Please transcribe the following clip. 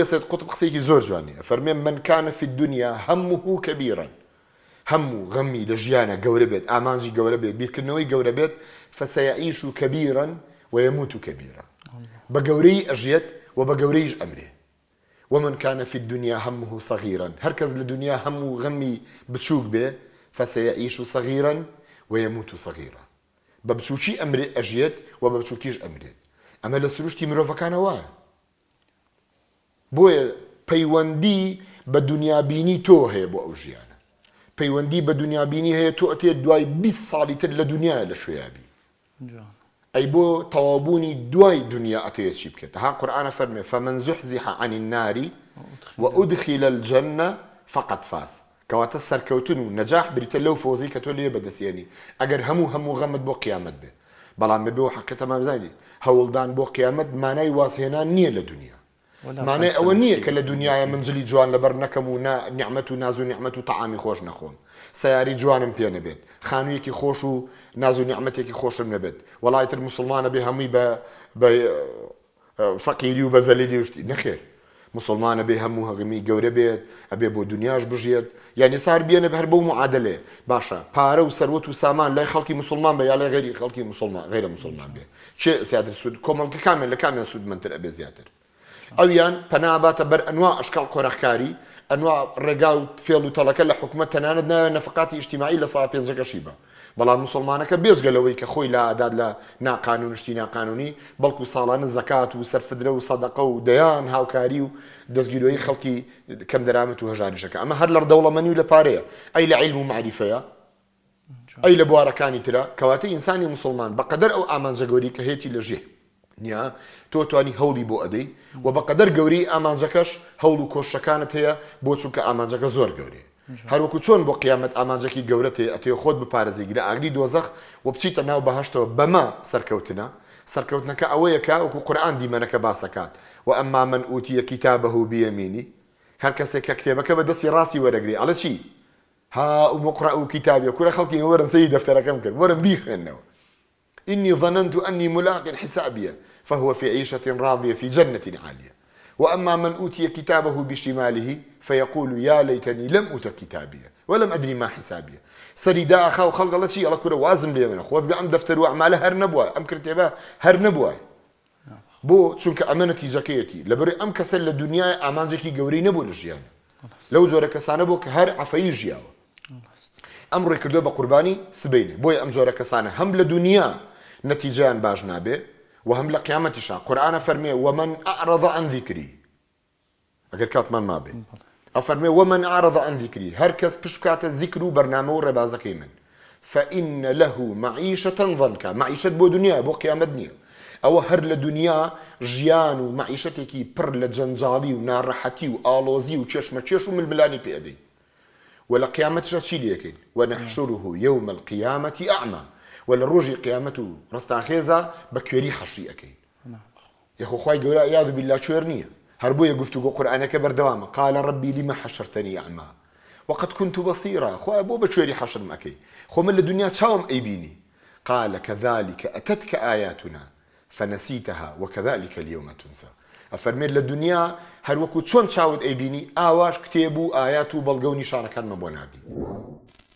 سيد قطب قصيكي زور جواني يعني. فرمي من كان في الدنيا همه كبيرا همه غمي لجيانا قوربت آمانجي قوربت بيركنوي قوربت فسيعيش كبيرا ويموت كبيرا بقوري أجيت وبقوريج أمره ومن كان في الدنيا همه صغيرا هركز لدنيا همه غمي بتشوك به فسيعيش صغيرا ويموت صغيرا ببتشوكي أمري أجيت وببتشوكيش أمري أما لسروشتي مروفا كان واه بۆیە پەیوەندی بە دنیابینی تۆ هەیە بۆ ئەو ژیانە پەیوەندی بە دنیابینی هەیە تۆ ئەتێ دوای 20 ساڵی تر لە دنیای لە شوێبی ئەی بۆ تەوابوونی دوای دنیا ئەتەیە چی بکێت ها قورآانە فەرمێ فەمن زحزیح عن الناری وأدخل الجنة فقط فاس کەواتە سەرکەوتن و نەجاح بریتە لەو فۆزی کە تۆ لێ بەدەسیێنی ئەگەر هەموو هەموو غەمت بۆ قیامەت بێ بەڵام بەبێ و حەکە تەمامزانی هەوڵدان بۆ قیامەت مانای واسهێنان نییە لە دنیا مانێ ئەوە نییە کە لە دنیاە منجلی جوان لەبەر نەکەم و نیعممە و ناز و نیعممە و تەعامی خۆش نەخۆم سیاری جوانم پێ نەبێت خانوویەکی خۆش و ناز و نیعممەتێکی خۆشم نەبێت وڵایتر مسلمانە بێ هەمووی بە فەقیری و بە زەلیلی وشتی نەخێر مسلمانە بێ هەموو هەغمی گەورە بێت ئەبێ بۆ دنیاش بژێت یعنی سار بێنە هەر بەو معادلێ باشە پارە و سەروەت و سامان لای خەڵکی مسلمان بە یا لای غێری خەڵکی مسلمان غیرە مسلمان بێ چێ سیاتر سود کۆمەڵکی کامێن لە کامیان سود منتر ئەبێ زیاتر بر أنواع أشكال ئەنوا ئەشکال قۆرەخکاری ئەنوا ڕێگا و فێڵ و تەڵەکە لە حکومە تەنانەت ناوێت نەفقاتی ئیشتیماعی لە سا پێنجەکەشی بە بەڵام مسلمانەکە بێزگەلەوەی کە خۆی لاداد نا ناقانونشتی ناقانونی بەڵکو ساڵانە زەکات و سەرفدرە و سەدەقە و دەیان هاوکاری و دەستگیرۆی خەڵکی کەم دەرامەت و هەژانشەکە ئەمە هەر لەڕ دەوڵەمەنی و لە پارەیە ئەی لە عیلم و معریفەیە أي لە بوارەکانی ترە کەواتە ئینسانی مسلمان بقدر أو آمان کە كهيتي لجيه نیا تۆ توانی هەوڵی بۆ ئەدەی و بەقەدەر گەوری ئامانجەکەش هەوڵ و کۆشەکانت هەیە بۆ چونکە ئامانجەکە زۆر گەورێ هەروەکو چۆن بۆ قیامەت ئامانجەکی گەورەت ئەتێ خۆت بپارێزیگرە ئاگری دۆزەخ و بچیتە ناو بەهشتەوە بەما سەرکەوتنە سەرکەوتنەکە ئەوەیەکە وەکو قورآان دیمەنەکە باسەکات و ئەمما من ئوتیە کتابەه و بیەمینی هەر کەسێک کە کتێبەکە بە دەستی ڕاستی وەرەگری ئەڵە چی ها ومقرا و کتابی کوورە خەڵکی وەرن سی دەفتەرەکەم کرد وەرم بیخێنەوە إني ظننت أني ملاق حسابي فهو في عيشة راضية في جنة عالية وأما من أوتي كتابه بشماله فيقول يا ليتني لم أوت كتابي ولم أدري ما حسابي سريداء أخا خلق الله شيء الله كله وازم لي من أخوة أم دفتر وأعمال هر نبوة أم كرتبا هر نبوة بو چونك أمانتي زكيتي لبري أم كسل الدنيا أمان زكي قوري نبو نجيان لو جورا كسانه بو هر عفاي جياو أمر ڕێکردووە بە سبيني سبینێ أم ئەم جۆرە هم لدنيا نتيجان باش نابێ وهم لقيامة لە قرآن فرمي ومن أعرض عن ذكري ئەگەر کاتمان مابێ ئەفەرمێ ومن أعرض عن ذكري هركز بشكات الذكر ذیکر و بەرنامە من فإن له معيشة ظنكا معيشة بو دنيا بو قيامة دنيا او هر لدنيا جيان ژیان كي بر لجنجالي ونار جەنجاڵی والوزي ناڕەحەتی و ئالۆزی و چێشمەچێش و ململانی پێدەین وە ونحشره يوم القيامه اعمى ولا روجي قيامته قیامەت و بكيري حشري کوێری يا اخو خوي گەورە یاد بلا شوێر نییە هەر بۆیە گفتو كبر قورآانەکە قال ربي لما حشرتني يا ئەما وقد كنت بصيرا خو ابو بشويري حشر حەشر خو من الدنيا تشاوم اي بيني قال كذلك أتتك آياتنا فنسيتها وكذلك اليوم تنسى ئەفەرمێت لە دنیا هەروەکو تشون تشاود اي بيني اواش و اياتو و بەڵگە و